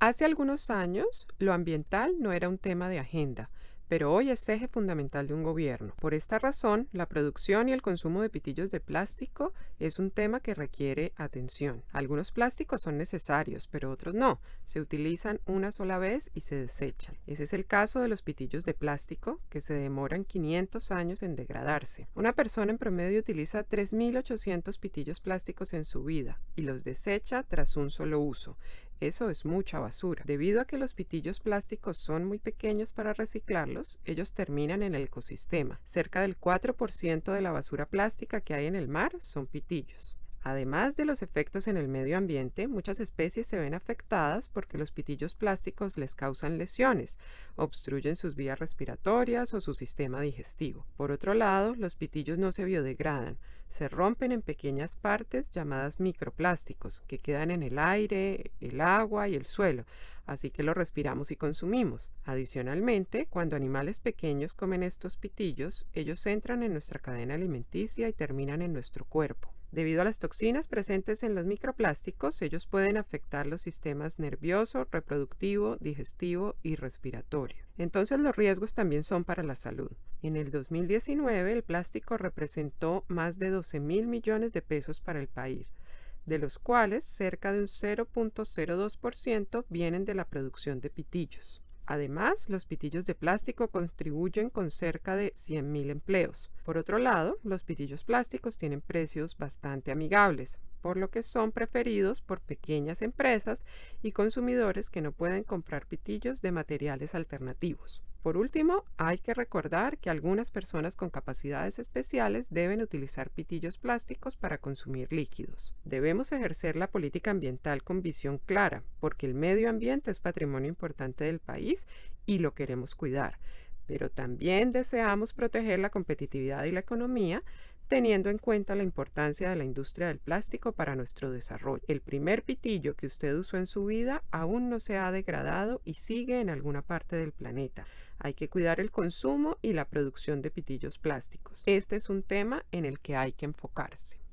Hace algunos años, lo ambiental no era un tema de agenda, pero hoy es eje fundamental de un gobierno. Por esta razón, la producción y el consumo de pitillos de plástico es un tema que requiere atención. Algunos plásticos son necesarios, pero otros no. Se utilizan una sola vez y se desechan. Ese es el caso de los pitillos de plástico, que se demoran 500 años en degradarse. Una persona en promedio utiliza 3.800 pitillos plásticos en su vida y los desecha tras un solo uso. Eso es mucha basura. Debido a que los pitillos plásticos son muy pequeños para reciclarlos, ellos terminan en el ecosistema. Cerca del 4% de la basura plástica que hay en el mar son pitillos. Además de los efectos en el medio ambiente, muchas especies se ven afectadas porque los pitillos plásticos les causan lesiones, obstruyen sus vías respiratorias o su sistema digestivo. Por otro lado, los pitillos no se biodegradan, se rompen en pequeñas partes llamadas microplásticos, que quedan en el aire, el agua y el suelo, así que los respiramos y consumimos. Adicionalmente, cuando animales pequeños comen estos pitillos, ellos entran en nuestra cadena alimenticia y terminan en nuestro cuerpo. Debido a las toxinas presentes en los microplásticos, ellos pueden afectar los sistemas nervioso, reproductivo, digestivo y respiratorio. Entonces los riesgos también son para la salud. En el 2019 el plástico representó más de 12 mil millones de pesos para el país, de los cuales cerca de un 0.02% vienen de la producción de pitillos. Además, los pitillos de plástico contribuyen con cerca de 100.000 empleos. Por otro lado, los pitillos plásticos tienen precios bastante amigables, por lo que son preferidos por pequeñas empresas y consumidores que no pueden comprar pitillos de materiales alternativos. Por último, hay que recordar que algunas personas con capacidades especiales deben utilizar pitillos plásticos para consumir líquidos. Debemos ejercer la política ambiental con visión clara, porque el medio ambiente es patrimonio importante del país y lo queremos cuidar pero también deseamos proteger la competitividad y la economía teniendo en cuenta la importancia de la industria del plástico para nuestro desarrollo. El primer pitillo que usted usó en su vida aún no se ha degradado y sigue en alguna parte del planeta. Hay que cuidar el consumo y la producción de pitillos plásticos. Este es un tema en el que hay que enfocarse.